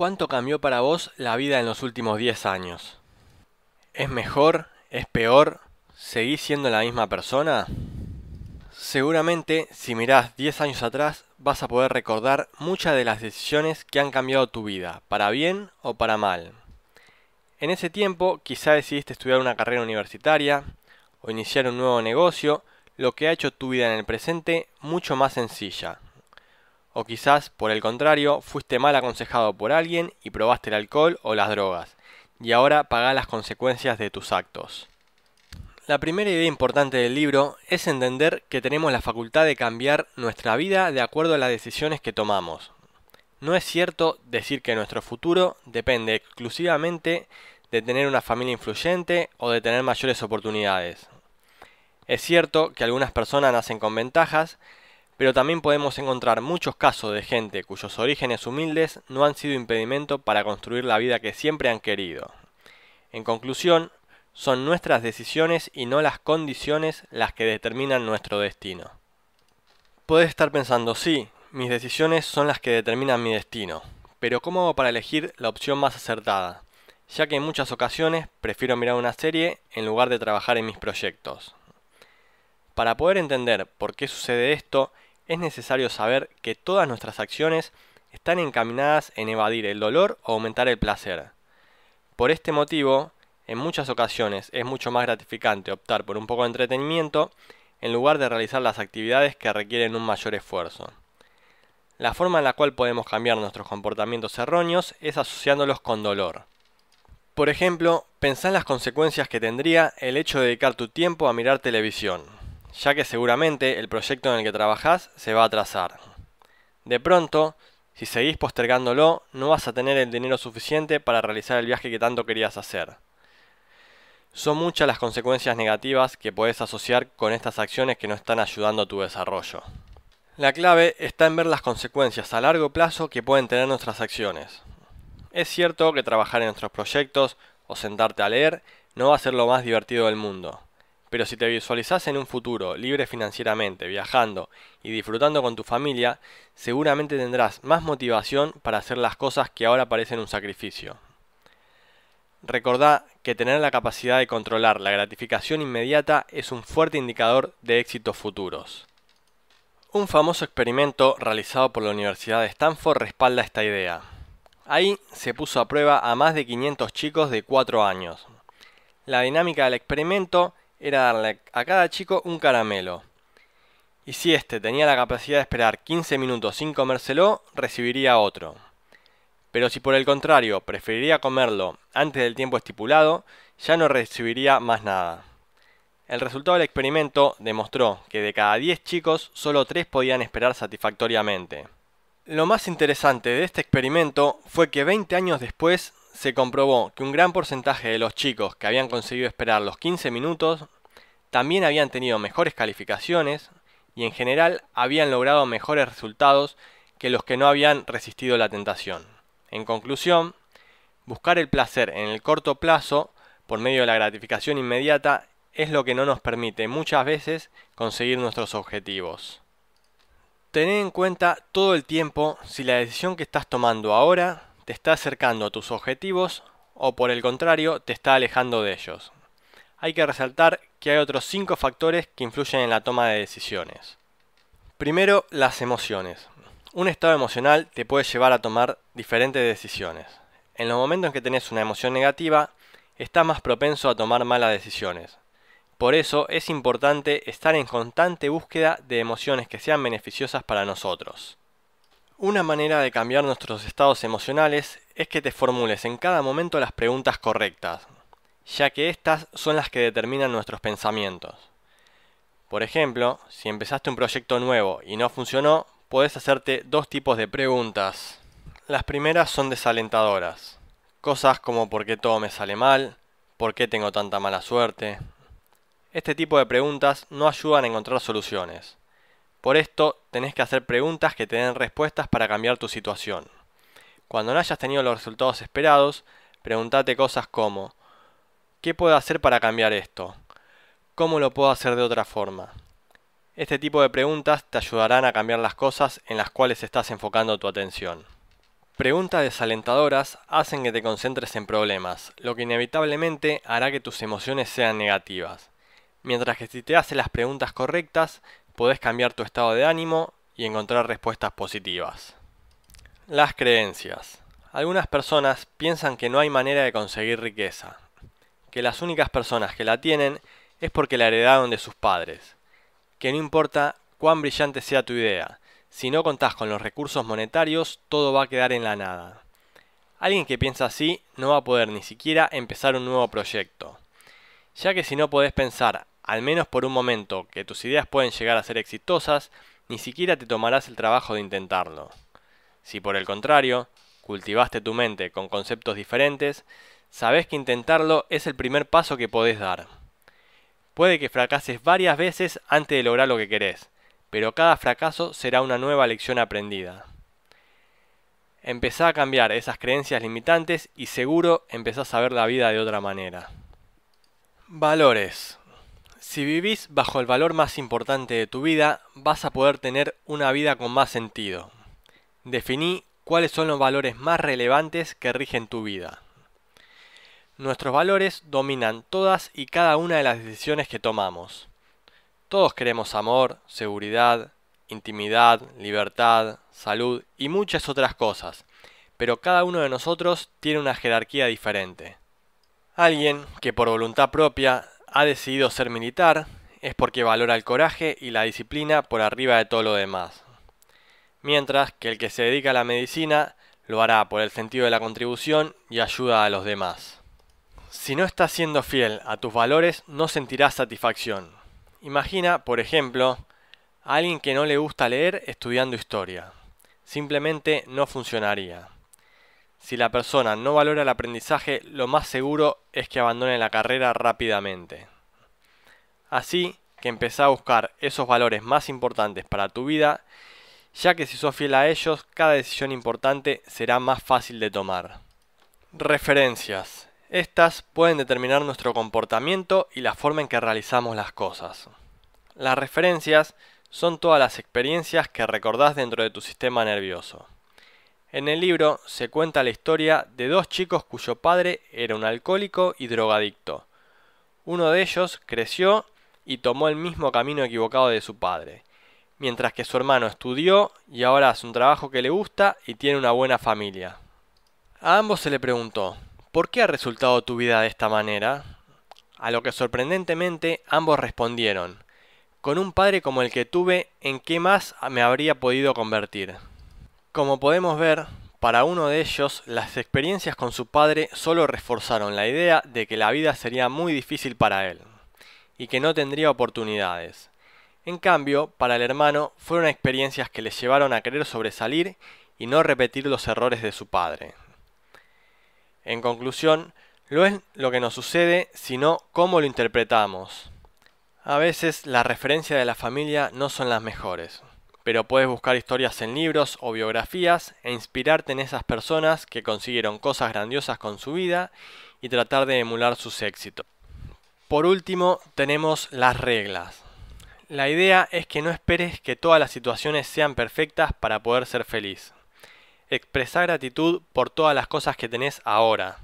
¿Cuánto cambió para vos la vida en los últimos 10 años? ¿Es mejor? ¿Es peor? ¿Seguís siendo la misma persona? Seguramente, si mirás 10 años atrás, vas a poder recordar muchas de las decisiones que han cambiado tu vida, para bien o para mal. En ese tiempo, quizá decidiste estudiar una carrera universitaria o iniciar un nuevo negocio, lo que ha hecho tu vida en el presente mucho más sencilla, o quizás, por el contrario, fuiste mal aconsejado por alguien y probaste el alcohol o las drogas, y ahora paga las consecuencias de tus actos. La primera idea importante del libro es entender que tenemos la facultad de cambiar nuestra vida de acuerdo a las decisiones que tomamos. No es cierto decir que nuestro futuro depende exclusivamente de tener una familia influyente o de tener mayores oportunidades. Es cierto que algunas personas nacen con ventajas, pero también podemos encontrar muchos casos de gente cuyos orígenes humildes no han sido impedimento para construir la vida que siempre han querido. En conclusión, son nuestras decisiones y no las condiciones las que determinan nuestro destino. Puedes estar pensando, sí, mis decisiones son las que determinan mi destino, pero ¿cómo hago para elegir la opción más acertada? Ya que en muchas ocasiones prefiero mirar una serie en lugar de trabajar en mis proyectos. Para poder entender por qué sucede esto, es necesario saber que todas nuestras acciones están encaminadas en evadir el dolor o aumentar el placer. Por este motivo, en muchas ocasiones es mucho más gratificante optar por un poco de entretenimiento en lugar de realizar las actividades que requieren un mayor esfuerzo. La forma en la cual podemos cambiar nuestros comportamientos erróneos es asociándolos con dolor. Por ejemplo, pensá en las consecuencias que tendría el hecho de dedicar tu tiempo a mirar televisión ya que seguramente el proyecto en el que trabajás se va a atrasar. De pronto, si seguís postergándolo, no vas a tener el dinero suficiente para realizar el viaje que tanto querías hacer. Son muchas las consecuencias negativas que puedes asociar con estas acciones que no están ayudando a tu desarrollo. La clave está en ver las consecuencias a largo plazo que pueden tener nuestras acciones. Es cierto que trabajar en nuestros proyectos o sentarte a leer no va a ser lo más divertido del mundo, pero si te visualizas en un futuro libre financieramente, viajando y disfrutando con tu familia, seguramente tendrás más motivación para hacer las cosas que ahora parecen un sacrificio. Recordá que tener la capacidad de controlar la gratificación inmediata es un fuerte indicador de éxitos futuros. Un famoso experimento realizado por la Universidad de Stanford respalda esta idea. Ahí se puso a prueba a más de 500 chicos de 4 años. La dinámica del experimento era darle a cada chico un caramelo. Y si éste tenía la capacidad de esperar 15 minutos sin comérselo, recibiría otro. Pero si por el contrario preferiría comerlo antes del tiempo estipulado, ya no recibiría más nada. El resultado del experimento demostró que de cada 10 chicos, solo 3 podían esperar satisfactoriamente. Lo más interesante de este experimento fue que 20 años después se comprobó que un gran porcentaje de los chicos que habían conseguido esperar los 15 minutos también habían tenido mejores calificaciones y en general habían logrado mejores resultados que los que no habían resistido la tentación. En conclusión, buscar el placer en el corto plazo por medio de la gratificación inmediata es lo que no nos permite muchas veces conseguir nuestros objetivos. Tened en cuenta todo el tiempo si la decisión que estás tomando ahora te está acercando a tus objetivos o por el contrario te está alejando de ellos. Hay que resaltar que hay otros cinco factores que influyen en la toma de decisiones. Primero, las emociones. Un estado emocional te puede llevar a tomar diferentes decisiones. En los momentos en que tenés una emoción negativa, estás más propenso a tomar malas decisiones. Por eso es importante estar en constante búsqueda de emociones que sean beneficiosas para nosotros. Una manera de cambiar nuestros estados emocionales es que te formules en cada momento las preguntas correctas, ya que estas son las que determinan nuestros pensamientos. Por ejemplo, si empezaste un proyecto nuevo y no funcionó, podés hacerte dos tipos de preguntas. Las primeras son desalentadoras, cosas como por qué todo me sale mal, por qué tengo tanta mala suerte. Este tipo de preguntas no ayudan a encontrar soluciones por esto, tenés que hacer preguntas que te den respuestas para cambiar tu situación. Cuando no hayas tenido los resultados esperados, pregúntate cosas como ¿Qué puedo hacer para cambiar esto? ¿Cómo lo puedo hacer de otra forma? Este tipo de preguntas te ayudarán a cambiar las cosas en las cuales estás enfocando tu atención. Preguntas desalentadoras hacen que te concentres en problemas, lo que inevitablemente hará que tus emociones sean negativas. Mientras que si te haces las preguntas correctas, podés cambiar tu estado de ánimo y encontrar respuestas positivas. Las creencias. Algunas personas piensan que no hay manera de conseguir riqueza, que las únicas personas que la tienen es porque la heredaron de sus padres, que no importa cuán brillante sea tu idea, si no contás con los recursos monetarios, todo va a quedar en la nada. Alguien que piensa así no va a poder ni siquiera empezar un nuevo proyecto, ya que si no podés pensar al menos por un momento, que tus ideas pueden llegar a ser exitosas, ni siquiera te tomarás el trabajo de intentarlo. Si por el contrario, cultivaste tu mente con conceptos diferentes, sabes que intentarlo es el primer paso que podés dar. Puede que fracases varias veces antes de lograr lo que querés, pero cada fracaso será una nueva lección aprendida. Empezá a cambiar esas creencias limitantes y seguro empezás a ver la vida de otra manera. Valores. Si vivís bajo el valor más importante de tu vida, vas a poder tener una vida con más sentido. Definí cuáles son los valores más relevantes que rigen tu vida. Nuestros valores dominan todas y cada una de las decisiones que tomamos. Todos queremos amor, seguridad, intimidad, libertad, salud y muchas otras cosas, pero cada uno de nosotros tiene una jerarquía diferente. Alguien que por voluntad propia ha decidido ser militar es porque valora el coraje y la disciplina por arriba de todo lo demás. Mientras que el que se dedica a la medicina lo hará por el sentido de la contribución y ayuda a los demás. Si no estás siendo fiel a tus valores no sentirás satisfacción. Imagina, por ejemplo, a alguien que no le gusta leer estudiando historia. Simplemente no funcionaría. Si la persona no valora el aprendizaje, lo más seguro es que abandone la carrera rápidamente. Así que empezá a buscar esos valores más importantes para tu vida, ya que si sos fiel a ellos, cada decisión importante será más fácil de tomar. Referencias. Estas pueden determinar nuestro comportamiento y la forma en que realizamos las cosas. Las referencias son todas las experiencias que recordás dentro de tu sistema nervioso. En el libro se cuenta la historia de dos chicos cuyo padre era un alcohólico y drogadicto. Uno de ellos creció y tomó el mismo camino equivocado de su padre, mientras que su hermano estudió y ahora hace un trabajo que le gusta y tiene una buena familia. A ambos se le preguntó, ¿por qué ha resultado tu vida de esta manera? A lo que sorprendentemente ambos respondieron, con un padre como el que tuve, ¿en qué más me habría podido convertir? Como podemos ver, para uno de ellos, las experiencias con su padre solo reforzaron la idea de que la vida sería muy difícil para él y que no tendría oportunidades. En cambio, para el hermano fueron experiencias que le llevaron a querer sobresalir y no repetir los errores de su padre. En conclusión, no es lo que nos sucede, sino cómo lo interpretamos. A veces las referencias de la familia no son las mejores pero puedes buscar historias en libros o biografías e inspirarte en esas personas que consiguieron cosas grandiosas con su vida y tratar de emular sus éxitos. Por último, tenemos las reglas. La idea es que no esperes que todas las situaciones sean perfectas para poder ser feliz. Expresa gratitud por todas las cosas que tenés ahora.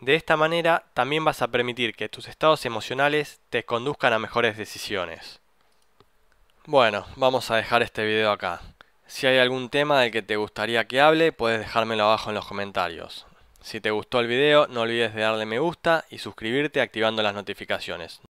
De esta manera también vas a permitir que tus estados emocionales te conduzcan a mejores decisiones. Bueno, vamos a dejar este video acá. Si hay algún tema del que te gustaría que hable, puedes dejármelo abajo en los comentarios. Si te gustó el video, no olvides de darle me gusta y suscribirte activando las notificaciones.